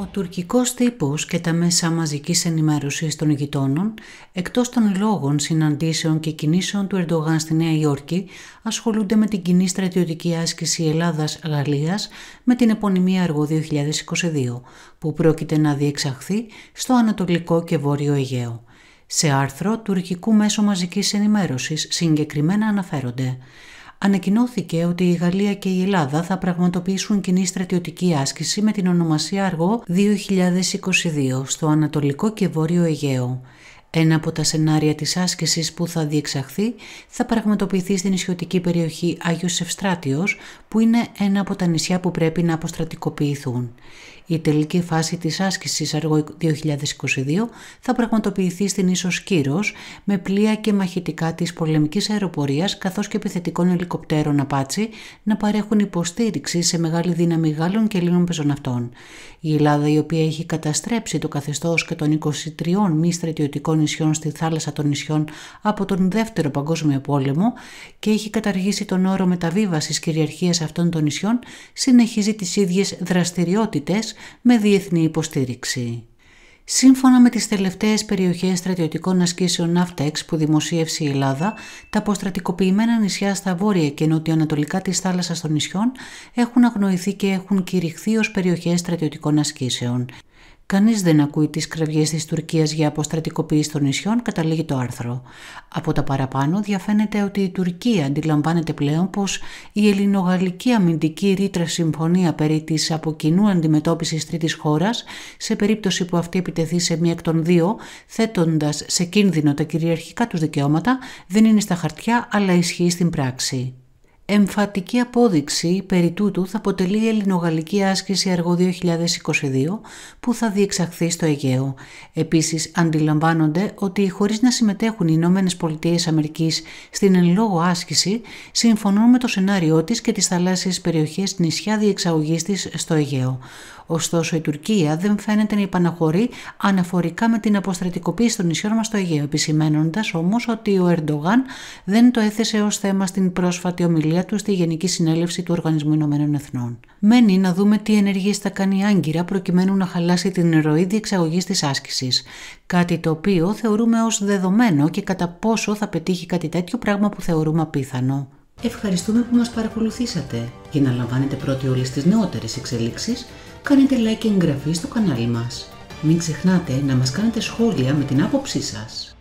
Ο τουρκικός τύπος και τα μέσα μαζικής ενημέρωσης των γειτόνων, εκτός των λόγων συναντήσεων και κινήσεων του Ερντογάν στη Νέα Υόρκη, ασχολούνται με την κοινή στρατιωτική άσκηση Ελλάδας-Γαλλίας με την επωνυμία Αργό 2022, που πρόκειται να διεξαχθεί στο Ανατολικό και Βόρειο Αιγαίο. Σε άρθρο τουρκικού μέσου μαζικής ενημέρωσης συγκεκριμένα αναφέρονται ανακοινώθηκε ότι η Γαλλία και η Ελλάδα θα πραγματοποιήσουν κοινή στρατιωτική άσκηση με την ονομασία Αργό 2022 στο Ανατολικό και Βόρειο Αιγαίο. Ένα από τα σενάρια της άσκησης που θα διεξαχθεί θα πραγματοποιηθεί στην ισιωτική περιοχή Άγιος Ευστράτιος που είναι ένα από τα νησιά που πρέπει να αποστρατικοποιηθούν. Η τελική φάση της άσκησης αργό 2022 θα πραγματοποιηθεί στην Ίσος Κύρος με πλοία και μαχητικά της πολεμικής αεροπορίας καθώς και επιθετικών ελικοπτέρων Απάτσι να παρέχουν υποστήριξη σε μεγάλη δύναμη Γάλλων και Ελλήνων πεζοναυτών. Η Ελλάδα η οποία έχει καταστρέψει το καθεστώς και των 23 μη στρατιωτικών νησιών στη θάλασσα των νησιών από τον Δεύτερο Παγκόσμιο Πόλεμο και έχει καταργήσει τον όρο μεταβίβασης κυριαρχίας αυτών των νησιών συνεχίζει τις ίδιες δραστηριότητες με διεθνή υποστήριξη. Σύμφωνα με τις τελευταίες περιοχές στρατιωτικών ασκήσεων Ναύτεξ που δημοσίευσε η Ελλάδα, τα αποστρατικοποιημένα νησιά στα βόρεια και νοτιοανατολικά της θάλασσας των νησιών έχουν αγνοηθεί και έχουν κηρυχθεί ως περιοχές στρατιωτικών ασκήσεων. Κανείς δεν ακούει τις κραυγές της Τουρκίας για αποστρατικοποίηση των νησιών, καταλήγει το άρθρο. Από τα παραπάνω διαφαίνεται ότι η Τουρκία αντιλαμβάνεται πλέον πως η ελληνογαλλική αμυντική ρήτρα συμφωνία περί της από κοινού αντιμετώπισης τρίτης χώρας, σε περίπτωση που αυτή επιτεθεί σε μία εκ των δύο, θέτοντας σε κίνδυνο τα κυριαρχικά τους δικαιώματα, δεν είναι στα χαρτιά αλλά ισχύει στην πράξη. Εμφατική απόδειξη περί τούτου θα αποτελεί η ελληνογαλλική άσκηση αργό 2022 που θα διεξαχθεί στο Αιγαίο. Επίσης αντιλαμβάνονται ότι χωρίς να συμμετέχουν οι Ηνωμένες Πολιτείες Αμερικής στην εν λόγω άσκηση συμφωνούν με το σενάριό της και τις θαλάσσιες περιοχές νησιά διεξαγωγής της στο Αιγαίο. Ωστόσο, η Τουρκία δεν φαίνεται να υπαναχωρεί αναφορικά με την αποστρατικοποίηση των νησιών μας στο Αιγαίο, επισημένοντας όμως ότι ο Ερντογάν δεν το έθεσε ως θέμα στην πρόσφατη ομιλία ομιλία του στη Γενική Συνέλευση του Οργανισμού Ηνωμένων Εθνών. Μένει να δούμε τι ενεργείε θα κάνει η Άγκυρα προκειμένου να χαλάσει την ροή διεξαγωγής της άσκησης. Κάτι το οποίο θεωρούμε ως δεδομένο και κατά πόσο θα πετύχει κάτι τέτοιο πράγμα που θεωρούμε απίθανο. Ευχαριστούμε που μας παρακολουθήσατε. Για να λαμβάνετε πρώτοι όλες τις νεότερες εξελίξεις, κάνετε like και εγγραφή στο κανάλι μας. Μην ξεχνάτε να μας κάνετε σχόλια με την άποψή σας.